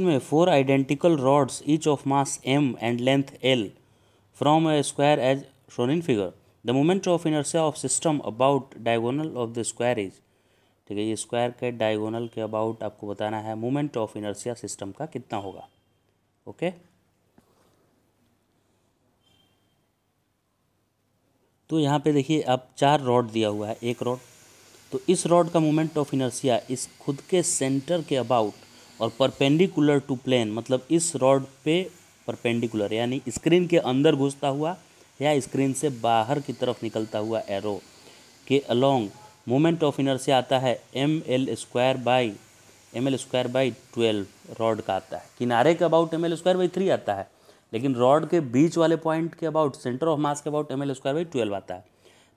में four identical rods each of mass M and length L from a square as shown in figure the moment of inertia of system about diagonal of the square is ठीक है ये square के diagonal के about आपको बताना है moment of inertia system का कितना होगा ओके okay? तो यहाँ पे देखिए आप चार रॉड दिया हुआ है एक रॉड तो इस रॉड का मोमेंट ऑफ इनर्सिया इस खुद के सेंटर के अबाउट और परपेंडिकुलर टू प्लेन मतलब इस रॉड पे परपेंडिकुलर यानी स्क्रीन के अंदर घुसता हुआ या स्क्रीन से बाहर की तरफ निकलता हुआ एरो के अलोंग मोमेंट ऑफ इनर्शिया आता है M L square by M L square by twelve rod का आता है किनारे के about M L square by three आता है लेकिन रॉड के बीच वाले पॉइंट के अबाउट सेंटर ऑफ मास के about M L square by twelve आता है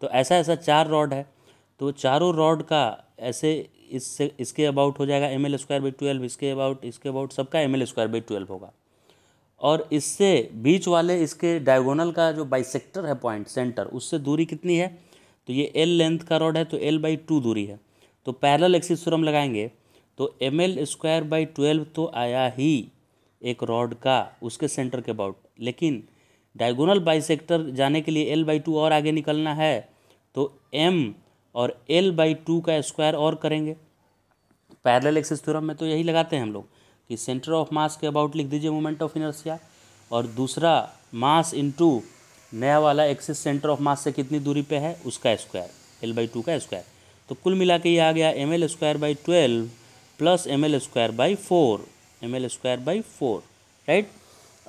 तो ऐसा ऐसा चार रॉड है तो चारों रॉड का ऐसे इससे इसके अबाउट हो जाएगा M L square by twelve इसके अबाउट इसके अबाउट सबका M L square by twelve होगा और इससे बीच वाले इसके डायगोनल का जो बाइसेक्टर है पॉइंट सेंटर उससे दूरी कितनी है तो ये एल लेंथ का रोड है तो एल बाई टू दूरी है तो पैरल एक्सिस थ्योरम लगाएंगे तो M L square by twelve तो आया ही एक रॉड का उसके सेंटर के अबाउट लेकिन डायगोनल बाइसेक्टर जाने के लिए एल बाई टू और आगे निकलना है तो एम और एल बाई टू का स्क्वायर और करेंगे पैरेलल एक्सिस थ्योरम में तो यही लगाते हैं हम लोग कि सेंटर ऑफ मास के अबाउट लिख दीजिए मोमेंट ऑफ इनर्सिया और दूसरा मास इंटू नया वाला एक्सिस सेंटर ऑफ मास से कितनी दूरी पे है उसका स्क्वायर एल बाई टू का स्क्वायर तो कुल मिला के ये आ गया M L square by twelve plus M L square by four M L square by four right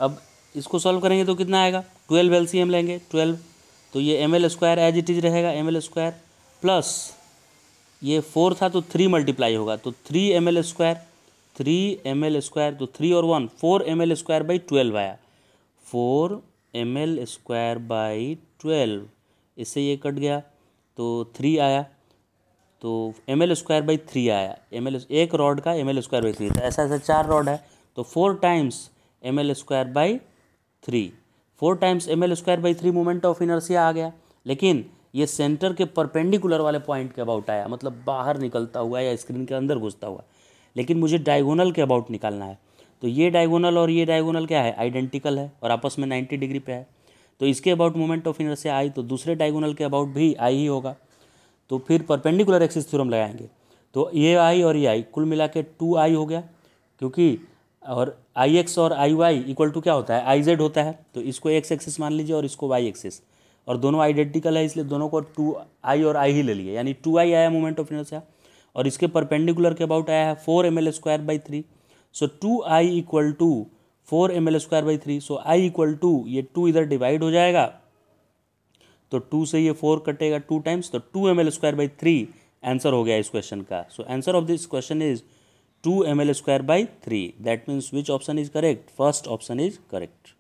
अब इसको सॉल्व करेंगे तो कितना आएगा ट्वेल्व एल सी एम लेंगे ट्वेल्व तो ये M L square as it is रहेगा एम एल स्क्वायर प्लस ये फोर था तो थ्री मल्टीप्लाई होगा तो three M L square three M L square तो थ्री और one four M L square by twelve आया four M L square by twelve इससे ये कट गया तो थ्री आया तो M L square by three आया एम एल एक रॉड का M L square by three था ऐसा ऐसा चार रॉड है तो four times M L square by three four times M L square by three moment of inertia आ गया लेकिन ये सेंटर के परपेंडिकुलर वाले पॉइंट के अबाउट आया मतलब बाहर निकलता हुआ या स्क्रीन के अंदर घुसता हुआ लेकिन मुझे डायगोनल के अबाउट निकालना है तो ये डायगोनल और ये डायगोनल क्या है आइडेंटिकल है और आपस में नाइन्टी डिग्री पे है तो इसके about moment of inertia I तो दूसरे डायगोनल के अबाउट भी आई ही होगा तो फिर परपेंडिकुलर एक्सिस थ्योरम लगाएंगे तो ये आई और ये आई कुल मिला के टू आई हो गया क्योंकि और आई एक्स और आई वाई इक्वल टू क्या होता है आई जेड होता है तो इसको एक्स एक्सिस मान लीजिए और इसको वाई एक्सिस और दोनों आइडेंटिकल है इसलिए दोनों को टू आई और आई ही ले लिए यानी टू आई आया मोमेंट ऑफ इनर्सिया और इसके परपेंडिकुलर के अबाउट आया है four M L square by three so two I equal to four M L square by three so I equal to ये टू इधर डिवाइड हो जाएगा तो टू से ये फोर कटेगा टू टाइम्स तो two M L square by three answer हो गया इस क्वेश्चन का so answer of this question is two M L square by three that means which option is correct first option is correct